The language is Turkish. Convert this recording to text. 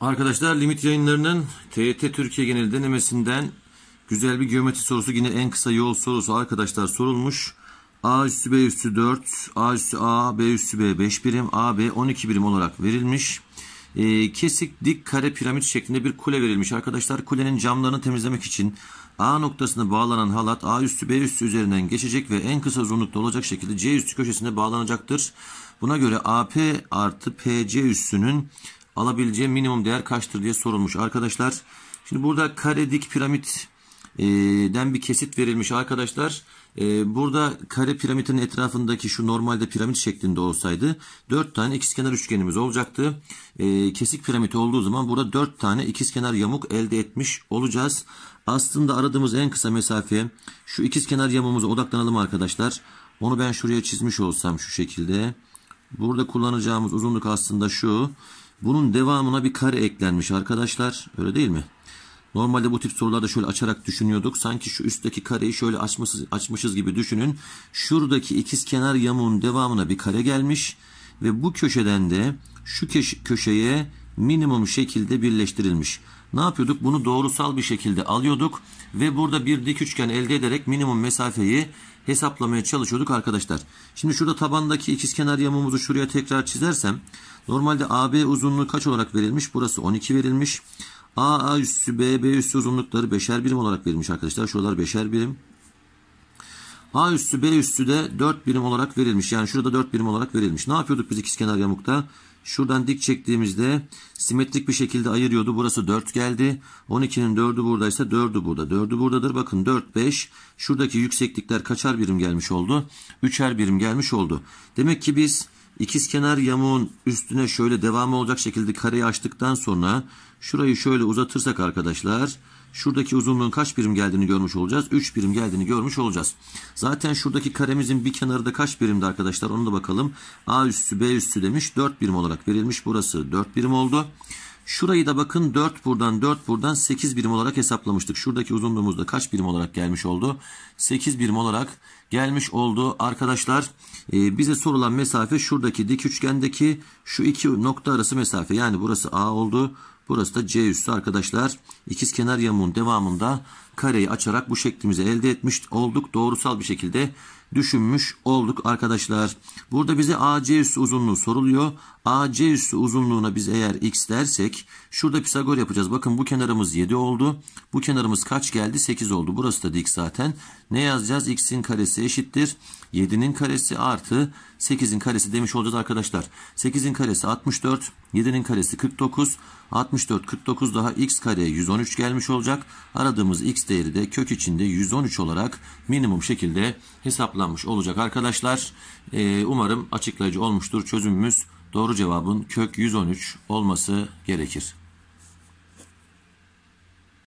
Arkadaşlar limit yayınlarının TET Türkiye genel denemesinden güzel bir geometri sorusu yine en kısa yol sorusu arkadaşlar sorulmuş. A üstü B üstü 4, A üstü A, B üstü B 5 birim, A B 12 birim olarak verilmiş. E, kesik dik kare piramit şeklinde bir kule verilmiş arkadaşlar. Kulenin camlarını temizlemek için A noktasına bağlanan halat A üstü B üstü üzerinden geçecek ve en kısa uzunlukta olacak şekilde C üstü köşesine bağlanacaktır. Buna göre AP artı PC üstünün alabileceği minimum değer kaçtır diye sorulmuş arkadaşlar. Şimdi burada kare dik piramit bir kesit verilmiş arkadaşlar. Burada kare piramitin etrafındaki şu normalde piramit şeklinde olsaydı 4 tane ikizkenar üçgenimiz olacaktı. Kesik piramit olduğu zaman burada 4 tane ikizkenar yamuk elde etmiş olacağız. Aslında aradığımız en kısa mesafe şu ikizkenar yamuğumuza odaklanalım arkadaşlar. Onu ben şuraya çizmiş olsam şu şekilde. Burada kullanacağımız uzunluk aslında Şu. Bunun devamına bir kare eklenmiş arkadaşlar. Öyle değil mi? Normalde bu tip sorularda şöyle açarak düşünüyorduk. Sanki şu üstteki kareyi şöyle açmışız, açmışız gibi düşünün. Şuradaki ikiz kenar yamuğun devamına bir kare gelmiş. Ve bu köşeden de şu köşeye minimum şekilde birleştirilmiş. Ne yapıyorduk? Bunu doğrusal bir şekilde alıyorduk ve burada bir dik üçgen elde ederek minimum mesafeyi hesaplamaya çalışıyorduk arkadaşlar. Şimdi şurada tabandaki ikizkenar yamumuzu şuraya tekrar çizersem normalde AB uzunluğu kaç olarak verilmiş? Burası 12 verilmiş. AA üssü BB üssü uzunlukları beşer birim olarak verilmiş arkadaşlar. Şuralar beşer birim. A üssü B üssü de 4 birim olarak verilmiş. Yani şurada 4 birim olarak verilmiş. Ne yapıyorduk biz ikizkenar yamukta? Şuradan dik çektiğimizde simetrik bir şekilde ayırıyordu. Burası 4 geldi. 12'nin 4'ü buradaysa 4'ü burada. 4'ü buradadır. Bakın 4, 5. Şuradaki yükseklikler kaçar birim gelmiş oldu? 3'er birim gelmiş oldu. Demek ki biz ikizkenar yamuğun üstüne şöyle devamı olacak şekilde kareyi açtıktan sonra şurayı şöyle uzatırsak arkadaşlar... Şuradaki uzunluğun kaç birim geldiğini görmüş olacağız. 3 birim geldiğini görmüş olacağız. Zaten şuradaki karemizin bir kenarı da kaç birimdi arkadaşlar onu da bakalım. A üstü B üstü demiş 4 birim olarak verilmiş. Burası 4 birim oldu. Şurayı da bakın 4 buradan 4 buradan 8 birim olarak hesaplamıştık. Şuradaki uzunluğumuzda kaç birim olarak gelmiş oldu? 8 birim olarak gelmiş oldu. Arkadaşlar e, bize sorulan mesafe şuradaki dik üçgendeki şu iki nokta arası mesafe. Yani burası A oldu. Burası da C üstü arkadaşlar. İkiz kenar yamuğun devamında kareyi açarak bu şeklimizi elde etmiş olduk. Doğrusal bir şekilde düşünmüş olduk arkadaşlar. Burada bize AC üstü uzunluğu soruluyor. AC üstü uzunluğuna biz eğer x dersek şurada Pisagor yapacağız. Bakın bu kenarımız 7 oldu. Bu kenarımız kaç geldi? 8 oldu. Burası da dik zaten. Ne yazacağız? x'in karesi eşittir. 7'nin karesi artı 8'in karesi demiş olacağız arkadaşlar. 8'in karesi 64. 7'nin karesi 49. 64 49 daha x kare 113 gelmiş olacak. Aradığımız x değeri de kök içinde 113 olarak minimum şekilde hesaplanmış olacak arkadaşlar. Ee, umarım açıklayıcı olmuştur. Çözümümüz doğru cevabın kök 113 olması gerekir.